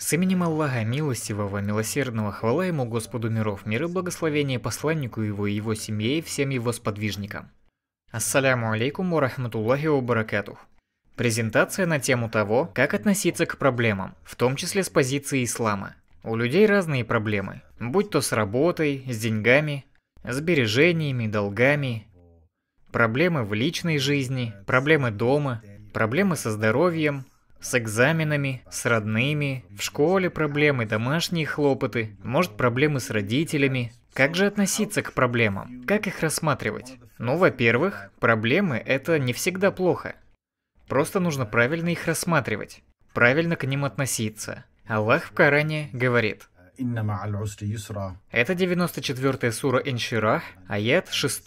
С именем Аллаха Милостивого, Милосердного, хвала ему Господу миров, миры благословения посланнику его и его семье и всем его сподвижникам. Ассаляму алейкум урахматуллахи ва Презентация на тему того, как относиться к проблемам, в том числе с позиции ислама. У людей разные проблемы, будь то с работой, с деньгами, сбережениями, долгами, проблемы в личной жизни, проблемы дома, проблемы со здоровьем, с экзаменами, с родными, в школе проблемы, домашние хлопоты, может проблемы с родителями. Как же относиться к проблемам? Как их рассматривать? Ну, во-первых, проблемы – это не всегда плохо. Просто нужно правильно их рассматривать, правильно к ним относиться. Аллах в Коране говорит. Это 94-я сура Инширах, аят 6.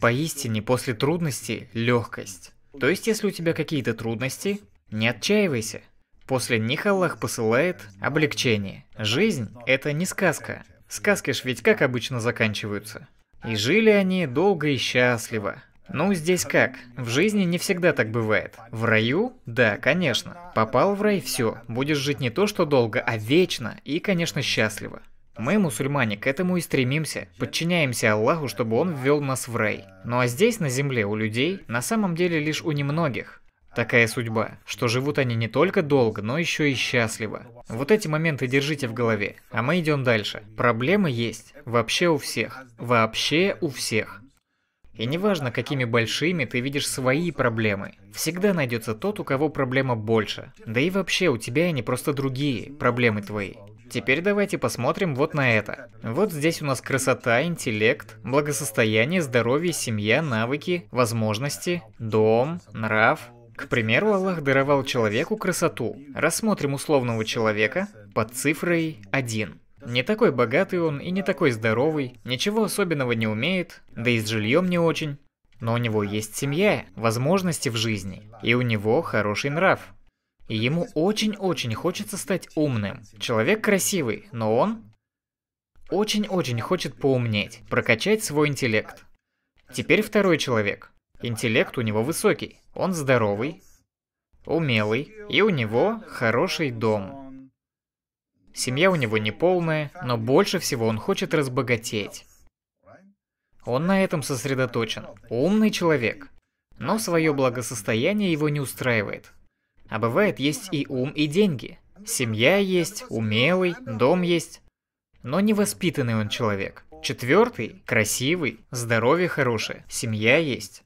Поистине после трудности легкость. То есть, если у тебя какие-то трудности, не отчаивайся. После них Аллах посылает облегчение. Жизнь – это не сказка. Сказки ж ведь как обычно заканчиваются. И жили они долго и счастливо. Ну, здесь как? В жизни не всегда так бывает. В раю? Да, конечно. Попал в рай – все. Будешь жить не то что долго, а вечно и, конечно, счастливо. Мы, мусульмане, к этому и стремимся, подчиняемся Аллаху, чтобы Он ввел нас в рай. Ну а здесь, на земле, у людей, на самом деле лишь у немногих, Такая судьба, что живут они не только долго, но еще и счастливо. Вот эти моменты держите в голове, а мы идем дальше. Проблемы есть, вообще у всех, вообще у всех. И неважно, какими большими ты видишь свои проблемы, всегда найдется тот, у кого проблема больше. Да и вообще, у тебя они просто другие, проблемы твои. Теперь давайте посмотрим вот на это. Вот здесь у нас красота, интеллект, благосостояние, здоровье, семья, навыки, возможности, дом, нрав, к примеру, Аллах даровал человеку красоту. Рассмотрим условного человека под цифрой 1. Не такой богатый он и не такой здоровый, ничего особенного не умеет, да и с жильем не очень. Но у него есть семья, возможности в жизни, и у него хороший нрав. И ему очень-очень хочется стать умным. Человек красивый, но он очень-очень хочет поумнеть, прокачать свой интеллект. Теперь второй человек. Интеллект у него высокий, он здоровый, умелый, и у него хороший дом. Семья у него не полная, но больше всего он хочет разбогатеть. Он на этом сосредоточен. Умный человек. Но свое благосостояние его не устраивает. А бывает, есть и ум, и деньги. Семья есть, умелый, дом есть. Но невоспитанный он человек. Четвертый – красивый, здоровье хорошее, семья есть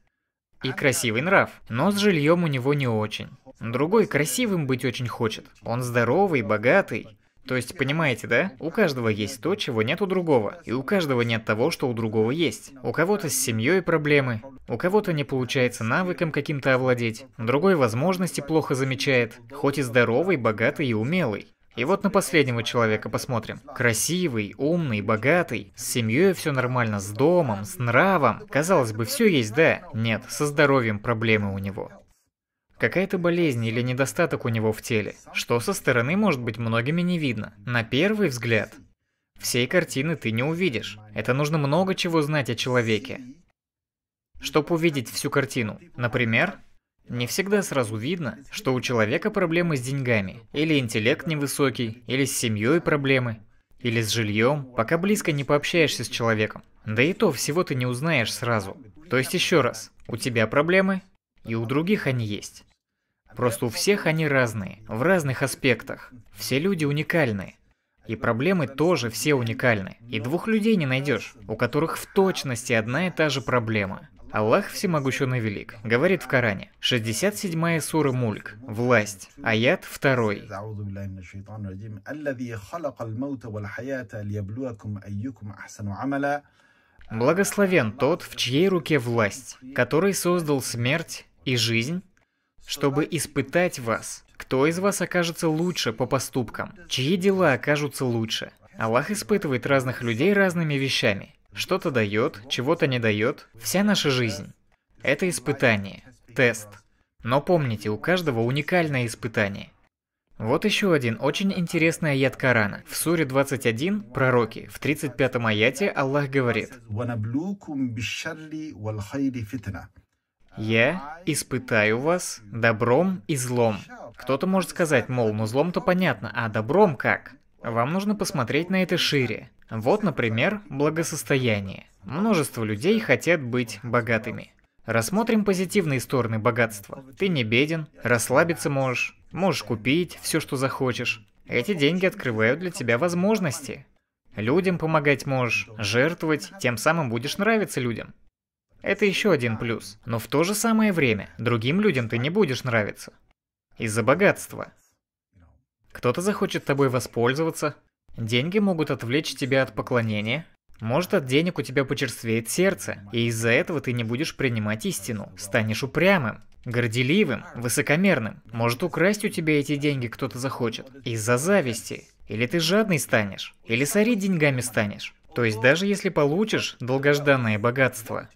и красивый нрав, но с жильем у него не очень. Другой красивым быть очень хочет. Он здоровый, богатый. То есть, понимаете, да? У каждого есть то, чего нет у другого. И у каждого нет того, что у другого есть. У кого-то с семьей проблемы. У кого-то не получается навыком каким-то овладеть. Другой возможности плохо замечает. Хоть и здоровый, богатый и умелый. И вот на последнего человека посмотрим. Красивый, умный, богатый, с семьей все нормально, с домом, с нравом. Казалось бы, все есть, да? Нет, со здоровьем проблемы у него. Какая-то болезнь или недостаток у него в теле, что со стороны может быть многими не видно. На первый взгляд, всей картины ты не увидишь. Это нужно много чего знать о человеке, чтобы увидеть всю картину. Например, не всегда сразу видно, что у человека проблемы с деньгами, или интеллект невысокий, или с семьей проблемы, или с жильем, пока близко не пообщаешься с человеком. Да и то всего ты не узнаешь сразу. То есть еще раз, у тебя проблемы, и у других они есть. Просто у всех они разные, в разных аспектах. Все люди уникальны. И проблемы тоже все уникальны. И двух людей не найдешь, у которых в точности одна и та же проблема. Аллах всемогущен и велик, говорит в Коране. 67-я сура Мульк, власть, аят 2. Благословен тот, в чьей руке власть, который создал смерть и жизнь, чтобы испытать вас, кто из вас окажется лучше по поступкам, чьи дела окажутся лучше. Аллах испытывает разных людей разными вещами. Что-то дает, чего-то не дает. Вся наша жизнь. Это испытание, тест. Но помните, у каждого уникальное испытание. Вот еще один очень интересный аят Корана. В суре 21, пророки, в 35-м аяте Аллах говорит «Я испытаю вас добром и злом». Кто-то может сказать, мол, ну злом-то понятно, а добром как? Вам нужно посмотреть на это шире. Вот, например, благосостояние. Множество людей хотят быть богатыми. Рассмотрим позитивные стороны богатства. Ты не беден, расслабиться можешь, можешь купить все, что захочешь. Эти деньги открывают для тебя возможности. Людям помогать можешь, жертвовать, тем самым будешь нравиться людям. Это еще один плюс. Но в то же самое время другим людям ты не будешь нравиться. Из-за богатства. Кто-то захочет тобой воспользоваться. Деньги могут отвлечь тебя от поклонения. Может, от денег у тебя почерствеет сердце, и из-за этого ты не будешь принимать истину. Станешь упрямым, горделивым, высокомерным. Может, украсть у тебя эти деньги кто-то захочет. Из-за зависти. Или ты жадный станешь, или сорить деньгами станешь. То есть даже если получишь долгожданное богатство.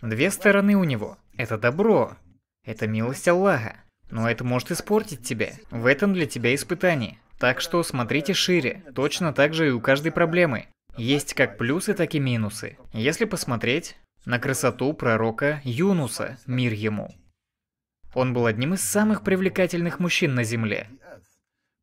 Две стороны у него. Это добро. Это милость Аллаха. Но это может испортить тебя. В этом для тебя испытание. Так что смотрите шире. Точно так же и у каждой проблемы. Есть как плюсы, так и минусы. Если посмотреть на красоту пророка Юнуса, мир ему. Он был одним из самых привлекательных мужчин на земле.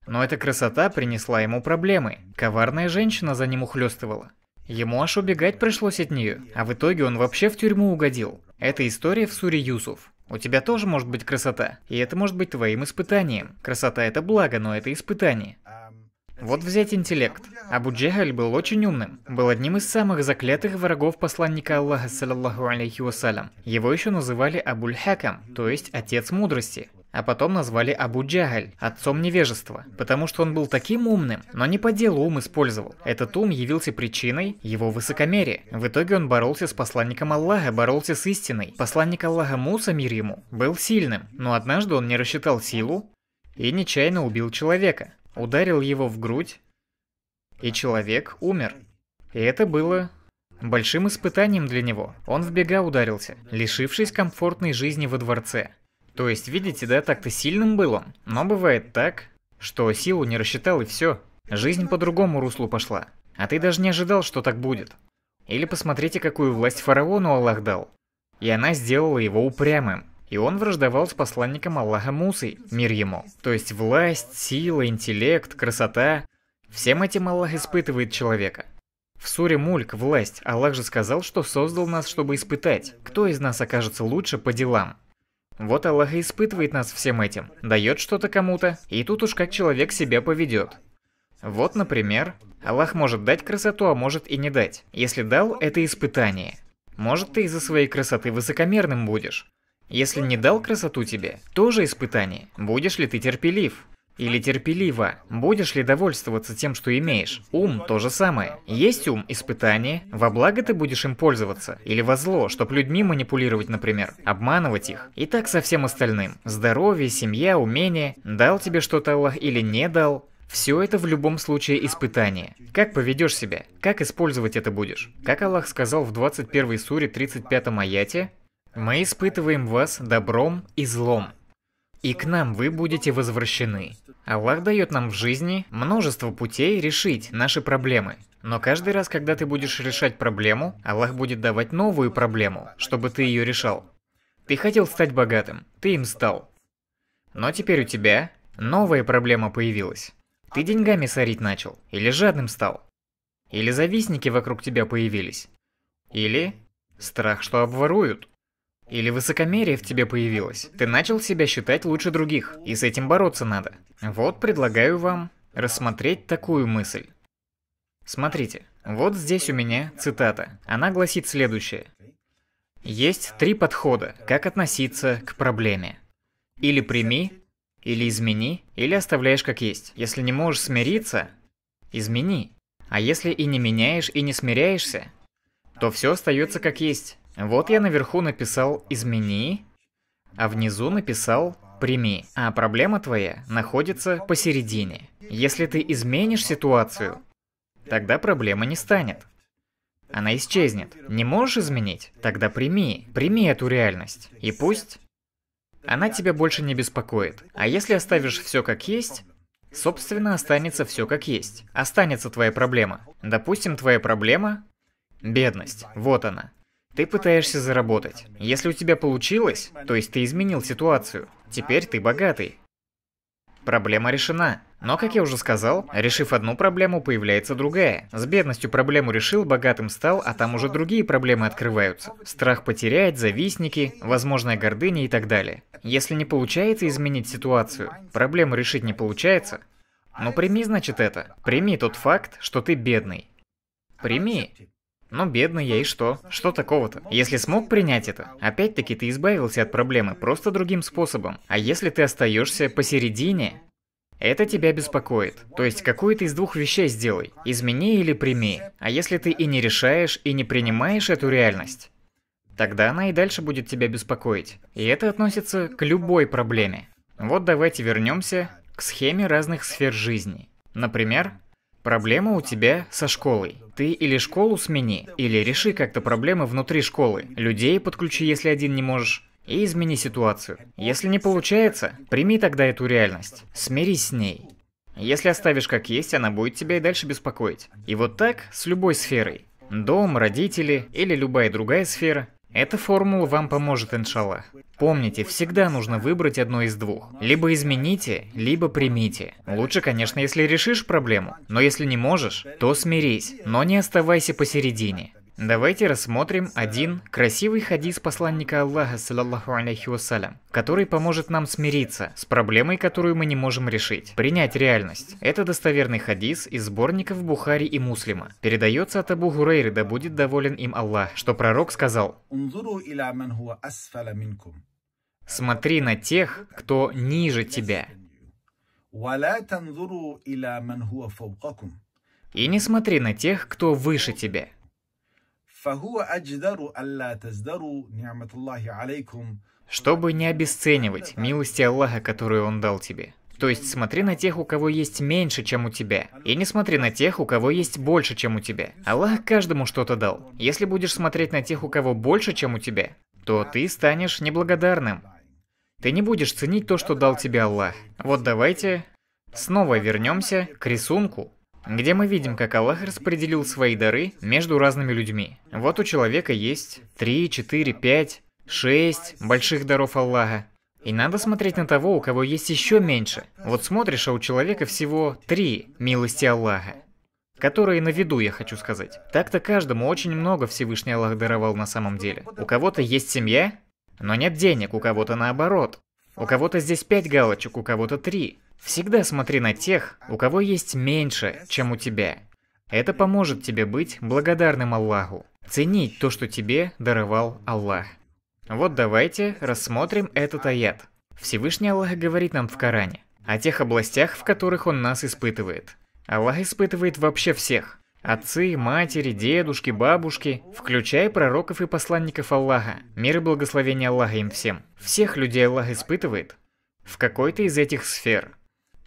Но эта красота принесла ему проблемы. Коварная женщина за ним ухлёстывала. Ему аж убегать пришлось от нее, а в итоге он вообще в тюрьму угодил. Это история в суре Юсуф. У тебя тоже может быть красота, и это может быть твоим испытанием. Красота это благо, но это испытание. Вот взять интеллект. Абу Джахаль был очень умным, был одним из самых заклятых врагов посланника Аллаха, саллаллаху алейхи вассалям. Его еще называли Абуль Хакам, то есть отец мудрости а потом назвали Абу Джагаль, отцом невежества, потому что он был таким умным, но не по делу ум использовал. Этот ум явился причиной его высокомерия. В итоге он боролся с посланником Аллаха, боролся с истиной. Посланник Аллаха Муса, мир ему, был сильным, но однажды он не рассчитал силу и нечаянно убил человека. Ударил его в грудь, и человек умер. И это было большим испытанием для него. Он в бега ударился, лишившись комфортной жизни во дворце. То есть, видите, да, так-то сильным было. Но бывает так, что силу не рассчитал и все. Жизнь по другому руслу пошла. А ты даже не ожидал, что так будет. Или посмотрите, какую власть фараону Аллах дал. И она сделала его упрямым. И он враждовал с посланником Аллаха Мусой, мир ему. То есть власть, сила, интеллект, красота. Всем этим Аллах испытывает человека. В суре Мульк, власть, Аллах же сказал, что создал нас, чтобы испытать, кто из нас окажется лучше по делам. Вот Аллах испытывает нас всем этим, дает что-то кому-то, и тут уж как человек себя поведет. Вот, например, Аллах может дать красоту, а может и не дать. Если дал, это испытание. Может, ты из-за своей красоты высокомерным будешь. Если не дал красоту тебе, тоже испытание. Будешь ли ты терпелив? или терпеливо? Будешь ли довольствоваться тем, что имеешь? Ум – то же самое. Есть ум – испытание, во благо ты будешь им пользоваться, или во зло, чтобы людьми манипулировать, например, обманывать их, и так со всем остальным. Здоровье, семья, умение, дал тебе что-то Аллах или не дал, все это в любом случае испытание. Как поведешь себя? Как использовать это будешь? Как Аллах сказал в 21 суре 35 аяте, «Мы испытываем вас добром и злом» и к нам вы будете возвращены. Аллах дает нам в жизни множество путей решить наши проблемы. Но каждый раз, когда ты будешь решать проблему, Аллах будет давать новую проблему, чтобы ты ее решал. Ты хотел стать богатым, ты им стал. Но теперь у тебя новая проблема появилась. Ты деньгами сорить начал, или жадным стал. Или завистники вокруг тебя появились. Или страх, что обворуют. Или высокомерие в тебе появилось? Ты начал себя считать лучше других, и с этим бороться надо. Вот предлагаю вам рассмотреть такую мысль. Смотрите, вот здесь у меня цитата. Она гласит следующее. Есть три подхода, как относиться к проблеме. Или прими, или измени, или оставляешь как есть. Если не можешь смириться, измени. А если и не меняешь, и не смиряешься, то все остается как есть. Вот я наверху написал «измени», а внизу написал «прими». А проблема твоя находится посередине. Если ты изменишь ситуацию, тогда проблема не станет. Она исчезнет. Не можешь изменить? Тогда прими. Прими эту реальность. И пусть она тебя больше не беспокоит. А если оставишь все как есть, собственно, останется все как есть. Останется твоя проблема. Допустим, твоя проблема – бедность. Вот она. Ты пытаешься заработать. Если у тебя получилось, то есть ты изменил ситуацию, теперь ты богатый. Проблема решена. Но, как я уже сказал, решив одну проблему, появляется другая. С бедностью проблему решил, богатым стал, а там уже другие проблемы открываются. Страх потерять, завистники, возможная гордыня и так далее. Если не получается изменить ситуацию, проблему решить не получается, ну прими, значит, это. Прими тот факт, что ты бедный. Прими. Ну, бедный я и что? Что такого-то? Если смог принять это, опять-таки ты избавился от проблемы, просто другим способом. А если ты остаешься посередине, это тебя беспокоит. То есть какую-то из двух вещей сделай. Измени или прими. А если ты и не решаешь, и не принимаешь эту реальность, тогда она и дальше будет тебя беспокоить. И это относится к любой проблеме. Вот давайте вернемся к схеме разных сфер жизни. Например, проблема у тебя со школой. Ты или школу смени, или реши как-то проблемы внутри школы. Людей подключи, если один не можешь. И измени ситуацию. Если не получается, прими тогда эту реальность. Смирись с ней. Если оставишь как есть, она будет тебя и дальше беспокоить. И вот так с любой сферой. Дом, родители или любая другая сфера. Эта формула вам поможет, иншаллах. Помните, всегда нужно выбрать одно из двух. Либо измените, либо примите. Лучше, конечно, если решишь проблему, но если не можешь, то смирись, но не оставайся посередине. Давайте рассмотрим один красивый хадис посланника Аллаха, саллаллаху алейхи вассалям, который поможет нам смириться с проблемой, которую мы не можем решить, принять реальность. Это достоверный хадис из сборников Бухари и Муслима. Передается от Абу Гурейры, да будет доволен им Аллах, что пророк сказал. Смотри на тех, кто ниже тебя. И не смотри на тех, кто выше тебя. Чтобы не обесценивать милости Аллаха, которую Он дал тебе. То есть смотри на тех, у кого есть меньше, чем у тебя, и не смотри на тех, у кого есть больше, чем у тебя. Аллах каждому что-то дал. Если будешь смотреть на тех, у кого больше, чем у тебя, то ты станешь неблагодарным. Ты не будешь ценить то, что дал тебе Аллах. Вот давайте снова вернемся к рисунку, где мы видим, как Аллах распределил свои дары между разными людьми. Вот у человека есть 3, 4, 5, 6 больших даров Аллаха. И надо смотреть на того, у кого есть еще меньше. Вот смотришь, а у человека всего три милости Аллаха которые на виду, я хочу сказать. Так-то каждому очень много Всевышний Аллах даровал на самом деле. У кого-то есть семья, но нет денег, у кого-то наоборот. У кого-то здесь пять галочек, у кого-то три. Всегда смотри на тех, у кого есть меньше, чем у тебя. Это поможет тебе быть благодарным Аллаху. Ценить то, что тебе даровал Аллах. Вот давайте рассмотрим этот аят. Всевышний Аллах говорит нам в Коране о тех областях, в которых Он нас испытывает. Аллах испытывает вообще всех. Отцы, матери, дедушки, бабушки, включая пророков и посланников Аллаха, мир и благословение Аллаха им всем. Всех людей Аллах испытывает в какой-то из этих сфер.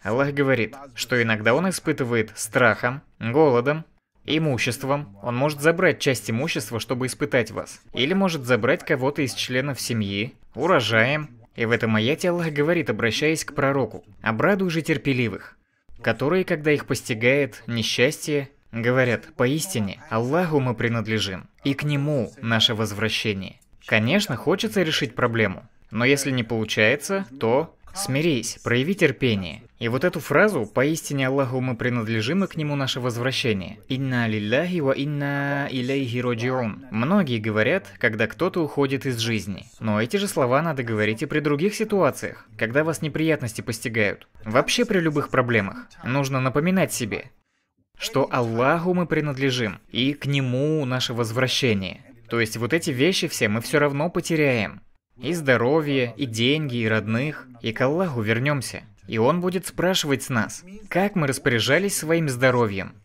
Аллах говорит, что иногда он испытывает страхом, голодом, имуществом. Он может забрать часть имущества, чтобы испытать вас. Или может забрать кого-то из членов семьи, урожаем. И в этом аяте Аллах говорит, обращаясь к пророку, «Обрадуй же терпеливых» которые, когда их постигает несчастье, говорят «Поистине, Аллаху мы принадлежим, и к Нему наше возвращение». Конечно, хочется решить проблему, но если не получается, то Смирись, прояви терпение. И вот эту фразу «Поистине Аллаху мы принадлежим и к Нему наше возвращение». «Инна лилляхи ва инна илейхи роджиун». Многие говорят, когда кто-то уходит из жизни. Но эти же слова надо говорить и при других ситуациях, когда вас неприятности постигают. Вообще при любых проблемах. Нужно напоминать себе, что Аллаху мы принадлежим, и к Нему наше возвращение. То есть вот эти вещи все мы все равно потеряем. И здоровье, и деньги, и родных. И к Аллаху вернемся. И он будет спрашивать с нас, как мы распоряжались своим здоровьем,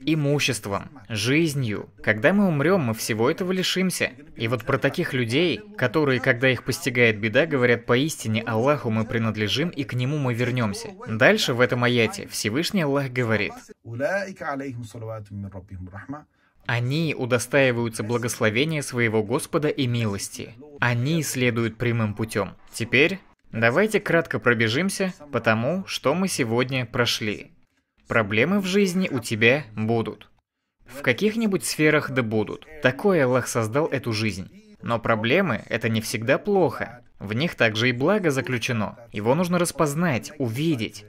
имуществом, жизнью. Когда мы умрем, мы всего этого лишимся. И вот про таких людей, которые, когда их постигает беда, говорят поистине Аллаху мы принадлежим и к нему мы вернемся. Дальше в этом аяте Всевышний Аллах говорит. Они удостаиваются благословения своего Господа и милости. Они следуют прямым путем. Теперь давайте кратко пробежимся по тому, что мы сегодня прошли. Проблемы в жизни у тебя будут. В каких-нибудь сферах да будут. Такое Аллах создал эту жизнь. Но проблемы – это не всегда плохо. В них также и благо заключено. Его нужно распознать, увидеть.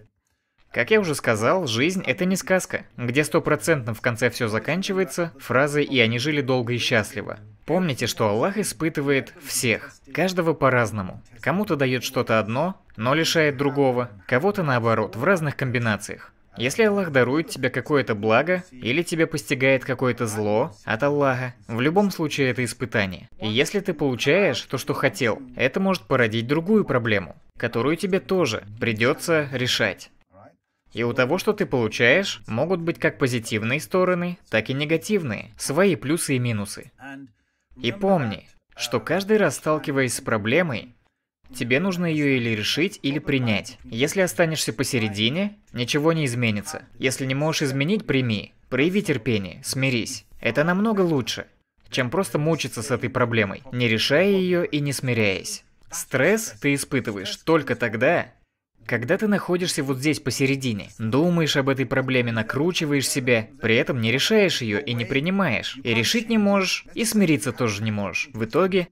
Как я уже сказал, жизнь это не сказка, где стопроцентно в конце все заканчивается фразой «и они жили долго и счастливо». Помните, что Аллах испытывает всех, каждого по-разному. Кому-то дает что-то одно, но лишает другого, кого-то наоборот, в разных комбинациях. Если Аллах дарует тебе какое-то благо, или тебе постигает какое-то зло от Аллаха, в любом случае это испытание. И если ты получаешь то, что хотел, это может породить другую проблему, которую тебе тоже придется решать. И у того, что ты получаешь, могут быть как позитивные стороны, так и негативные, свои плюсы и минусы. И помни, что каждый раз сталкиваясь с проблемой, тебе нужно ее или решить, или принять. Если останешься посередине, ничего не изменится. Если не можешь изменить, прими, прояви терпение, смирись. Это намного лучше, чем просто мучиться с этой проблемой, не решая ее и не смиряясь. Стресс ты испытываешь только тогда, когда ты находишься вот здесь посередине, думаешь об этой проблеме, накручиваешь себя, при этом не решаешь ее и не принимаешь, и решить не можешь, и смириться тоже не можешь. В итоге,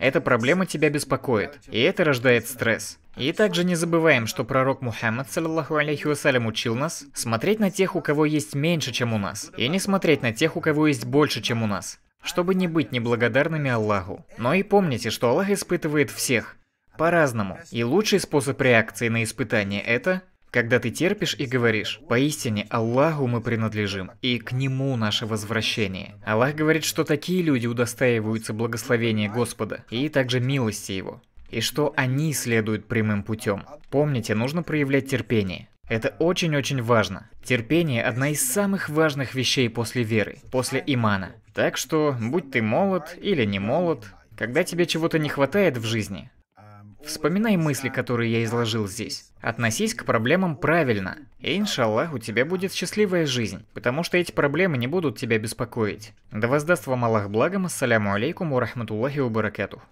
эта проблема тебя беспокоит, и это рождает стресс. И также не забываем, что пророк Мухаммад, саллаху алейхи вассалям, учил нас смотреть на тех, у кого есть меньше, чем у нас, и не смотреть на тех, у кого есть больше, чем у нас, чтобы не быть неблагодарными Аллаху. Но и помните, что Аллах испытывает всех, по-разному. И лучший способ реакции на испытание это когда ты терпишь и говоришь, поистине Аллаху мы принадлежим, и к Нему наше возвращение. Аллах говорит, что такие люди удостаиваются благословения Господа и также милости Его, и что они следуют прямым путем. Помните, нужно проявлять терпение. Это очень-очень важно. Терпение – одна из самых важных вещей после веры, после имана. Так что, будь ты молод или не молод, когда тебе чего-то не хватает в жизни, Вспоминай мысли, которые я изложил здесь. Относись к проблемам правильно. И иншаллах, у тебя будет счастливая жизнь, потому что эти проблемы не будут тебя беспокоить. Да воздаст вам Аллах благом, ассаляму алейкум, урахматуллахи убаракатух.